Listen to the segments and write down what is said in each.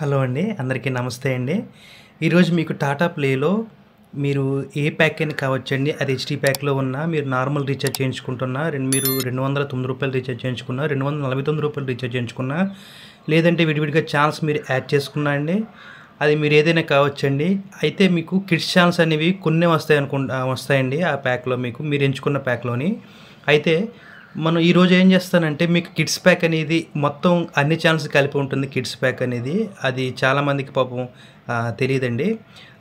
hello అండి అందరికీ నమస్తే అండి ఈరోజు మీకు టాటా ప్లేలో మీరు ఏ ప్యాక్ అయినా కావచ్చండి అది హెచ్డీ ప్యాక్లో ఉన్న మీరు నార్మల్ రీఛార్జ్ చేయించుకుంటున్నా రెండు మీరు రెండు వందల తొమ్మిది రూపాయలు రీఛార్జ్ చేయించుకున్నా రెండు వందల నలభై తొమ్మిది రూపాయలు రీఛార్జ్ చేయించుకున్నా లేదంటే విడివిడిగా ఛాన్స్ మీరు యాడ్ చేసుకున్నా అండి అది మీరు ఏదైనా కావచ్చండి అయితే మీకు కిడ్స్ ఛాన్స్ అనేవి కొన్ని వస్తాయి అనుకుంటా వస్తాయండి ఆ ప్యాక్లో మీకు మీరు ఎంచుకున్న ప్యాక్లోని అయితే మనం ఈరోజు ఏం చేస్తానంటే మీకు కిడ్స్ ప్యాక్ అనేది మొత్తం అన్ని ఛానల్స్ కలిపి ఉంటుంది కిడ్స్ ప్యాక్ అనేది అది చాలామందికి పాపం తెలియదండి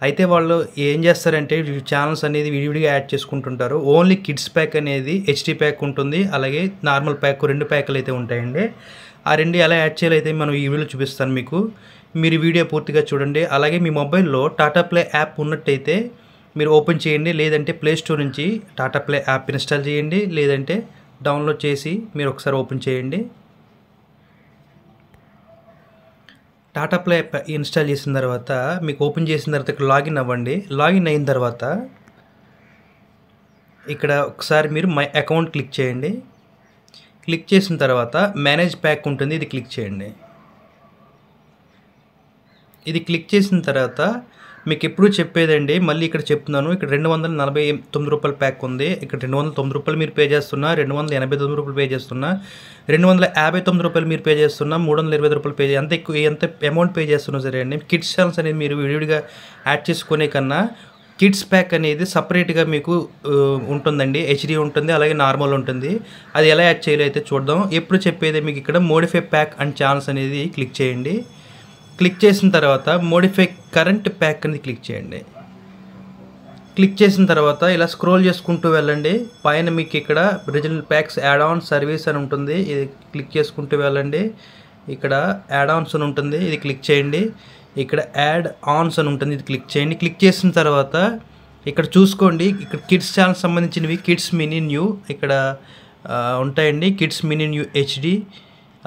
అయితే వాళ్ళు ఏం చేస్తారంటే ఛానల్స్ అనేది విడివిడిగా యాడ్ చేసుకుంటుంటారు ఓన్లీ కిడ్స్ ప్యాక్ అనేది హెచ్డి ప్యాక్ ఉంటుంది అలాగే నార్మల్ ప్యాక్ రెండు ప్యాకులు అయితే ఉంటాయండి ఆ రెండు ఎలా యాడ్ చేయాలైతే మనం ఈ వీడియోలో చూపిస్తాను మీకు మీరు వీడియో పూర్తిగా చూడండి అలాగే మీ మొబైల్లో టాటా ప్లే యాప్ ఉన్నట్టయితే మీరు ఓపెన్ చేయండి లేదంటే ప్లే స్టోర్ నుంచి టాటా ప్లే యాప్ ఇన్స్టాల్ చేయండి లేదంటే డౌన్లోడ్ చేసి మీరు ఒకసారి ఓపెన్ చేయండి టాటా ప్లే యాప్ ఇన్స్టాల్ చేసిన తర్వాత మీకు ఓపెన్ చేసిన తర్వాత ఇక్కడ లాగిన్ అవ్వండి లాగిన్ అయిన తర్వాత ఇక్కడ ఒకసారి మీరు మై అకౌంట్ క్లిక్ చేయండి క్లిక్ చేసిన తర్వాత మేనేజ్ ప్యాక్ ఉంటుంది ఇది క్లిక్ చేయండి ఇది క్లిక్ చేసిన తర్వాత మీకు ఎప్పుడు చెప్పేదండి మళ్ళీ ఇక్కడ చెప్తున్నాను ఇక్కడ రెండు వందల నలభై తొమ్మిది రూపాయలు ప్యాక్ ఉంది ఇక్కడ రెండు వందల తొమ్మిది రూపాయలు మీరు పే చేస్తున్నా రెండు వందల ఎనభై తొమ్మిది రూపాయలు పే చేస్తున్నా రెండు వందల యాభై తొమ్మిది రూపాయలు మీరు పే చేస్తున్నా మూడు వందల ఇరవై రూపాయలు పే ఎంత ఎక్కువ ఎంత అమౌంట్ పే చేస్తున్నా సరే అండి కిడ్స్ ఛానల్స్ అనేది మీరు విడివిడిగా యాడ్ చేసుకునే కన్నా కిడ్స్ ప్యాక్ అనేది సపరేట్గా మీకు ఉంటుందండి హెచ్డి ఉంటుంది అలాగే నార్మల్ ఉంటుంది అది ఎలా యాడ్ చేయాలి అయితే చూద్దాం ఎప్పుడు చెప్పేది మీకు ఇక్కడ మోడిఫై ప్యాక్ అండ్ ఛానల్స్ అనేది క్లిక్ చేయండి క్లిక్ చేసిన తర్వాత మోడిఫై కరెంట్ ప్యాక్ అనేది క్లిక్ చేయండి క్లిక్ చేసిన తర్వాత ఇలా స్క్రోల్ చేసుకుంటూ వెళ్ళండి పైన మీకు ఇక్కడ regional packs add on service అని ఉంటుంది ఇది క్లిక్ చేసుకుంటూ వెళ్ళండి ఇక్కడ యాడ్ ఆన్స్ అని ఉంటుంది ఇది క్లిక్ చేయండి ఇక్కడ యాడ్ ఆన్స్ అని ఉంటుంది ఇది క్లిక్ చేయండి క్లిక్ చేసిన తర్వాత ఇక్కడ చూసుకోండి ఇక్కడ కిడ్స్ ఛానల్ సంబంధించినవి కిడ్స్ మినీ న్యూ ఇక్కడ ఉంటాయండి కిడ్స్ మినీ న్యూ హెచ్డి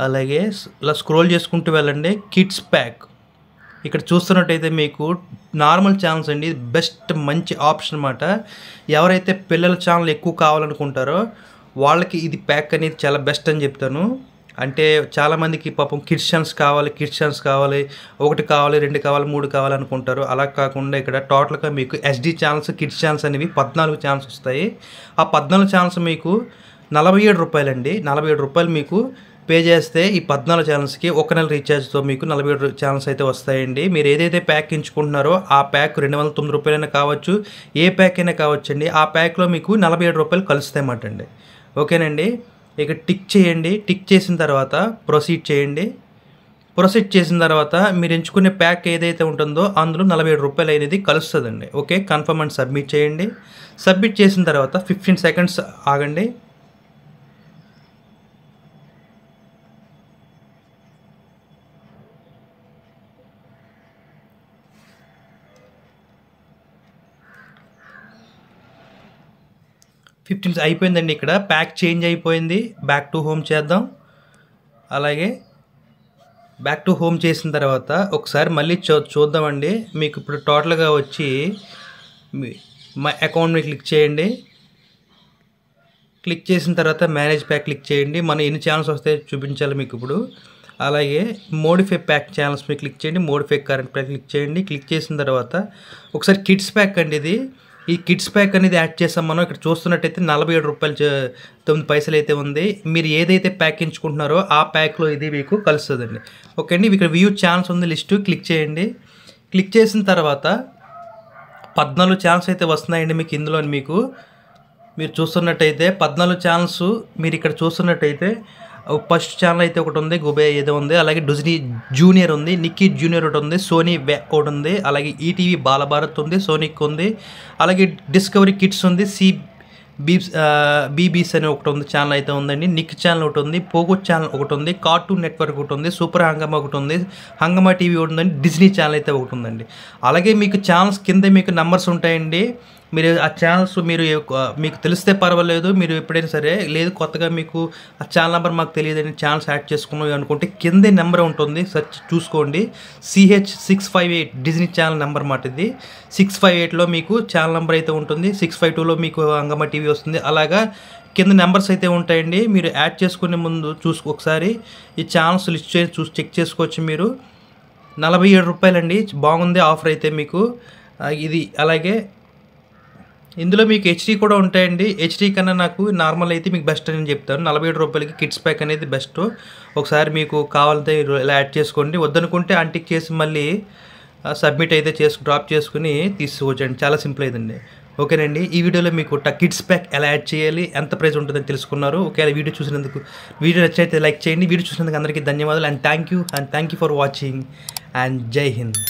అలాగే ఇలా స్క్రోల్ చేసుకుంటూ వెళ్ళండి కిడ్స్ ప్యాక్ ఇక్కడ చూస్తున్నట్టయితే మీకు నార్మల్ ఛానల్స్ అండి బెస్ట్ మంచి ఆప్షన్ అనమాట ఎవరైతే పిల్లల ఛానల్ ఎక్కువ కావాలనుకుంటారో వాళ్ళకి ఇది ప్యాక్ అనేది చాలా బెస్ట్ అని చెప్తాను అంటే చాలామందికి పాపం కిడ్స్ ఛానల్స్ కావాలి కిడ్స్ ఛాన్స్ కావాలి ఒకటి కావాలి రెండు కావాలి మూడు కావాలి అనుకుంటారు అలా కాకుండా ఇక్కడ టోటల్గా మీకు ఎస్డి ఛానల్స్ కిడ్స్ ఛానల్స్ అనేవి పద్నాలుగు ఛానల్స్ వస్తాయి ఆ పద్నాలుగు ఛానల్స్ మీకు నలభై ఏడు రూపాయలండి నలభై ఏడు రూపాయలు మీకు పే చేస్తే ఈ పద్నాలుగు ఛానల్స్కి ఒక నెల రీఛార్జ్తో మీకు నలభై ఏడు ఛానల్స్ అయితే వస్తాయండి మీరు ఏదైతే ప్యాక్ ఎంచుకుంటున్నారో ఆ ప్యాక్ రెండు వందల తొమ్మిది రూపాయలైనా కావచ్చు ఏ ప్యాక్ అయినా కావచ్చు అండి ఆ ప్యాక్లో మీకు నలభై ఏడు రూపాయలు కలుస్తాయన్నమాట అండి ఓకేనండి ఇక టిక్ చేయండి టిక్ చేసిన తర్వాత ప్రొసీడ్ చేయండి ప్రొసీడ్ చేసిన తర్వాత మీరు ఎంచుకునే ప్యాక్ ఏదైతే ఉంటుందో అందులో నలభై ఏడు రూపాయలు అనేది కలుస్తుందండి ఓకే కన్ఫర్మ్ అండ్ సబ్మిట్ చేయండి సబ్మిట్ చేసిన తర్వాత ఫిఫ్టీన్ సెకండ్స్ ఆగండి ఫిఫ్టీన్త్ అయిపోయిందండి ఇక్కడ ప్యాక్ చేంజ్ అయిపోయింది బ్యాక్ టు హోమ్ చేద్దాం అలాగే బ్యాక్ టు హోమ్ చేసిన తర్వాత ఒకసారి మళ్ళీ చూ చూద్దామండి మీకు ఇప్పుడు టోటల్గా వచ్చి మా అకౌంట్ మీద క్లిక్ చేయండి క్లిక్ చేసిన తర్వాత మేనేజ్ ప్యాక్ క్లిక్ చేయండి మనం ఎన్ని ఛానల్స్ వస్తే చూపించాలి మీకు ఇప్పుడు అలాగే మోడిఫై ప్యాక్ ఛానల్స్ మీద క్లిక్ చేయండి మోడిఫై కరెంట్ ప్యాక్ క్లిక్ చేయండి క్లిక్ చేసిన తర్వాత ఒకసారి కిడ్స్ ప్యాక్ అండి ఇది ఈ కిడ్స్ ప్యాక్ అనేది యాడ్ చేసాం మనం ఇక్కడ చూస్తున్నట్టయితే నలభై ఏడు రూపాయలు తొమ్మిది పైసలు అయితే ఉంది మీరు ఏదైతే ప్యాక్ ఎంచుకుంటున్నారో ఆ ప్యాక్లో ఇది మీకు కలుస్తుందండి ఓకే అండి ఇక్కడ వ్యూ ఛాన్స్ ఉంది లిస్టు క్లిక్ చేయండి క్లిక్ చేసిన తర్వాత పద్నాలుగు ఛాన్స్ అయితే వస్తున్నాయండి మీకు ఇందులో మీకు మీరు చూస్తున్నట్టయితే పద్నాలుగు ఛాన్స్ మీరు ఇక్కడ చూస్తున్నట్టయితే ఫస్ట్ ఛానల్ అయితే ఒకటి ఉంది గుబే ఏదో ఉంది అలాగే డిజ్నీ జూనియర్ ఉంది నిక్కీ జూనియర్ ఒకటి ఉంది సోనీ వే ఒకటి ఉంది అలాగే ఈటీవీ బాలభారత్ ఉంది సోనిక్ ఉంది అలాగే డిస్కవరీ కిట్స్ ఉంది సి బీబ్స్ బీబీస్ అని ఒకటి ఉంది ఛానల్ అయితే ఉందండి నిక్ ఛానల్ ఒకటి ఉంది పోగో ఛానల్ ఒకటి ఉంది కార్టూన్ నెట్వర్క్ ఒకటి ఉంది సూపర్ హంగమా ఒకటి ఉంది హంగమా టీవీ ఒకటి ఉందండి డిజ్నీ ఛానల్ అయితే ఒకటి ఉందండి అలాగే మీకు ఛానల్స్ కింద మీకు నెంబర్స్ ఉంటాయండి మీరు ఆ ఛానల్స్ మీరు మీకు తెలిస్తే పర్వాలేదు మీరు ఎప్పుడైనా సరే లేదు కొత్తగా మీకు ఆ ఛానల్ నెంబర్ మాకు తెలియదని ఛానల్స్ యాడ్ చేసుకున్నాం అనుకుంటే కిందే నెంబర్ ఉంటుంది సర్చ్ చూసుకోండి CH six five eight Disney channel number మాట ఇది సిక్స్ ఫైవ్ ఎయిట్లో మీకు ఛానల్ నెంబర్ అయితే ఉంటుంది సిక్స్ ఫైవ్ టూలో మీకు అంగమ్మ టీవీ వస్తుంది అలాగా కింద నెంబర్స్ అయితే ఉంటాయండి మీరు యాడ్ చేసుకునే ముందు చూసుకో ఒకసారి ఈ ఛానల్స్ లిస్ట్ చేసి చూసి చెక్ చేసుకోవచ్చు మీరు నలభై ఏడు రూపాయలండి బాగుంది ఆఫర్ అయితే మీకు ఇది అలాగే ఇందులో మీకు హెచ్డీ కూడా ఉంటాయండి హెచ్డీ కన్నా నాకు నార్మల్ అయితే మీకు బెస్ట్ అని చెప్తాను నలభై ఏడు రూపాయలకి కిడ్స్ ప్యాక్ అనేది బెస్ట్ ఒకసారి మీకు కావాలంటే ఇలా యాడ్ చేసుకోండి వద్దనుకుంటే అంటిక్ చేసి మళ్ళీ సబ్మిట్ అయితే చేసు డ్రాప్ చేసుకుని తీసుకోవచ్చండి చాలా సింపుల్ అయిందండి ఓకేనండి ఈ వీడియోలో మీకు కిడ్స్ ప్యాక్ ఎలా యాడ్ చేయాలి ఎంత ప్రైస్ ఉంటుందని తెలుసుకున్నారు ఒకవేళ వీడియో చూసినందుకు వీడియో నచ్చినైతే లైక్ చేయండి వీడియో చూసినందుకు అందరికీ ధన్యవాదాలు and thank you and thank you for watching and Jai Hind